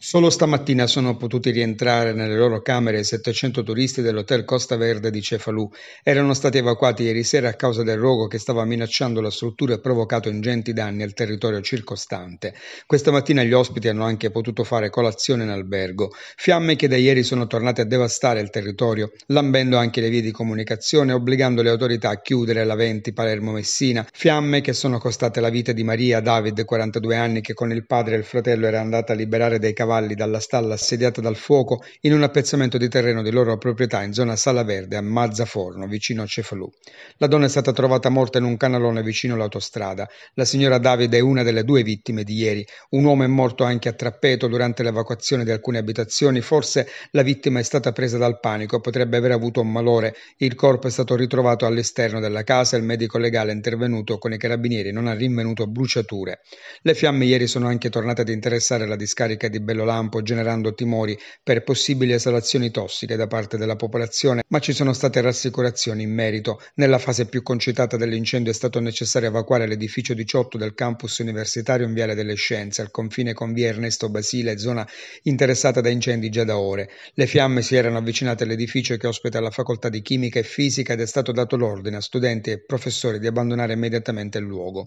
Solo stamattina sono potuti rientrare nelle loro camere 700 turisti dell'hotel Costa Verde di Cefalù. Erano stati evacuati ieri sera a causa del rogo che stava minacciando la struttura e provocato ingenti danni al territorio circostante. Questa mattina gli ospiti hanno anche potuto fare colazione in albergo. Fiamme che da ieri sono tornate a devastare il territorio, lambendo anche le vie di comunicazione, obbligando le autorità a chiudere la 20 Palermo-Messina. Fiamme che sono costate la vita di Maria David, 42 anni, che con il padre e il fratello era andata a liberare dei cavalli cavalli dalla stalla assediata dal fuoco in un appezzamento di terreno di loro proprietà in zona Sala Verde a Mazzaforno, vicino a Cefalù. La donna è stata trovata morta in un canalone vicino all'autostrada. La signora Davide è una delle due vittime di ieri. Un uomo è morto anche a Trappeto durante l'evacuazione di alcune abitazioni. Forse la vittima è stata presa dal panico, potrebbe aver avuto un malore. Il corpo è stato ritrovato all'esterno della casa e il medico legale intervenuto con i carabinieri non ha rinvenuto bruciature. Le fiamme ieri sono anche tornate ad interessare la discarica di Bellona dello lampo generando timori per possibili esalazioni tossiche da parte della popolazione, ma ci sono state rassicurazioni in merito. Nella fase più concitata dell'incendio è stato necessario evacuare l'edificio 18 del campus universitario in Viale delle Scienze, al confine con via Ernesto Basile, zona interessata da incendi già da ore. Le fiamme si erano avvicinate all'edificio che ospita la facoltà di chimica e fisica ed è stato dato l'ordine a studenti e professori di abbandonare immediatamente il luogo.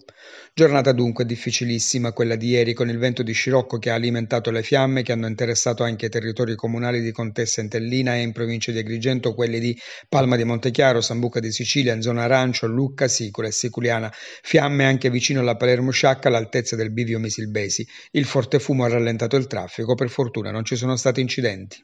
Giornata dunque difficilissima quella di ieri con il vento di scirocco che ha alimentato le fiamme fiamme che hanno interessato anche i territori comunali di Contessa Entellina e in provincia di Agrigento quelli di Palma di Montechiaro, Sambuca di Sicilia, in zona Arancio, Lucca, Sicola e Siculiana. Fiamme anche vicino alla Palermo Sciacca all'altezza del bivio Misilbesi. Il forte fumo ha rallentato il traffico, per fortuna non ci sono stati incidenti.